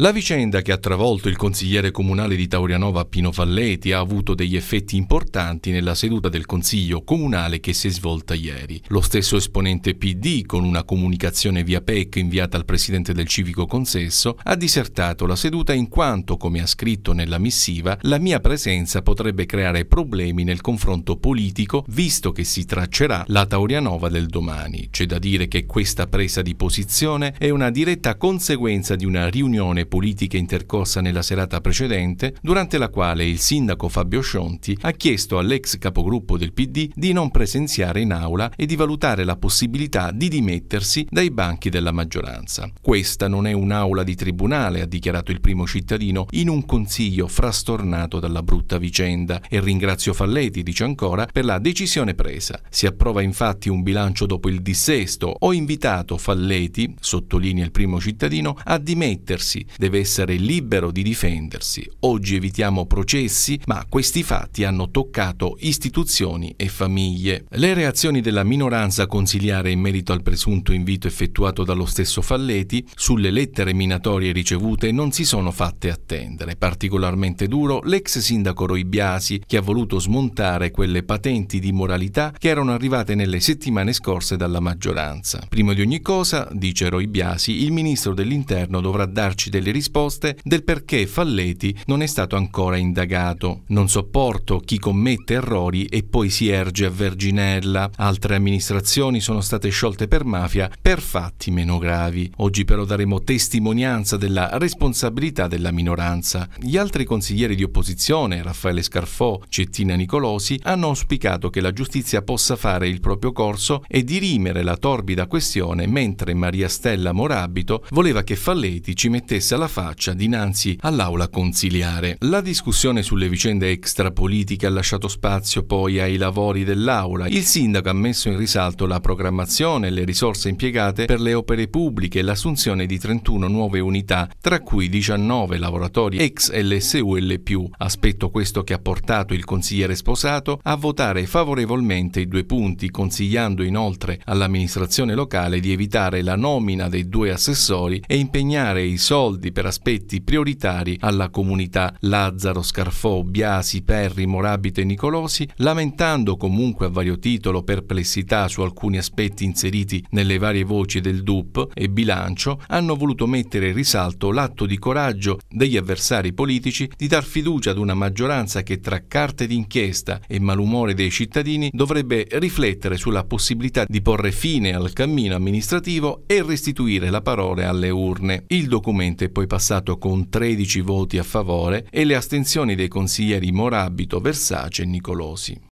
La vicenda che ha travolto il consigliere comunale di Taurianova Pino Falletti ha avuto degli effetti importanti nella seduta del consiglio comunale che si è svolta ieri. Lo stesso esponente PD, con una comunicazione via PEC inviata al presidente del civico consesso, ha disertato la seduta in quanto, come ha scritto nella missiva, la mia presenza potrebbe creare problemi nel confronto politico visto che si traccerà la Taurianova del domani. C'è da dire che questa presa di posizione è una diretta conseguenza di una riunione politiche politica intercorsa nella serata precedente, durante la quale il sindaco Fabio Scionti ha chiesto all'ex capogruppo del PD di non presenziare in aula e di valutare la possibilità di dimettersi dai banchi della maggioranza. Questa non è un'aula di tribunale, ha dichiarato il primo cittadino, in un consiglio frastornato dalla brutta vicenda e ringrazio Falletti, dice ancora, per la decisione presa. Si approva infatti un bilancio dopo il dissesto. Ho invitato Falletti, sottolinea il primo cittadino, a dimettersi deve essere libero di difendersi. Oggi evitiamo processi, ma questi fatti hanno toccato istituzioni e famiglie. Le reazioni della minoranza consiliare in merito al presunto invito effettuato dallo stesso Falleti sulle lettere minatorie ricevute non si sono fatte attendere. Particolarmente duro l'ex sindaco Roibiasi, che ha voluto smontare quelle patenti di moralità che erano arrivate nelle settimane scorse dalla maggioranza. Prima di ogni cosa, dice Roibiasi, il ministro dell'Interno dovrà darci delle le risposte del perché Falletti non è stato ancora indagato. Non sopporto chi commette errori e poi si erge a Verginella. Altre amministrazioni sono state sciolte per mafia per fatti meno gravi. Oggi però daremo testimonianza della responsabilità della minoranza. Gli altri consiglieri di opposizione, Raffaele Scarfò, Cettina Nicolosi, hanno auspicato che la giustizia possa fare il proprio corso e dirimere la torbida questione mentre Maria Stella Morabito voleva che Falletti ci mettesse messa alla faccia dinanzi all'aula consiliare. La discussione sulle vicende extrapolitiche ha lasciato spazio poi ai lavori dell'aula. Il sindaco ha messo in risalto la programmazione e le risorse impiegate per le opere pubbliche e l'assunzione di 31 nuove unità, tra cui 19 lavoratori ex LSUL+. Aspetto questo che ha portato il consigliere sposato a votare favorevolmente i due punti, consigliando inoltre all'amministrazione locale di evitare la nomina dei due assessori e impegnare i soldi soldi per aspetti prioritari alla comunità Lazzaro, Scarfò, Biasi, Perri, Morabito e Nicolosi, lamentando comunque a vario titolo perplessità su alcuni aspetti inseriti nelle varie voci del DUP e bilancio, hanno voluto mettere in risalto l'atto di coraggio degli avversari politici di dar fiducia ad una maggioranza che tra carte d'inchiesta e malumore dei cittadini dovrebbe riflettere sulla possibilità di porre fine al cammino amministrativo e restituire la parola alle urne. Il documento è è poi passato con 13 voti a favore e le astensioni dei consiglieri Morabito, Versace e Nicolosi.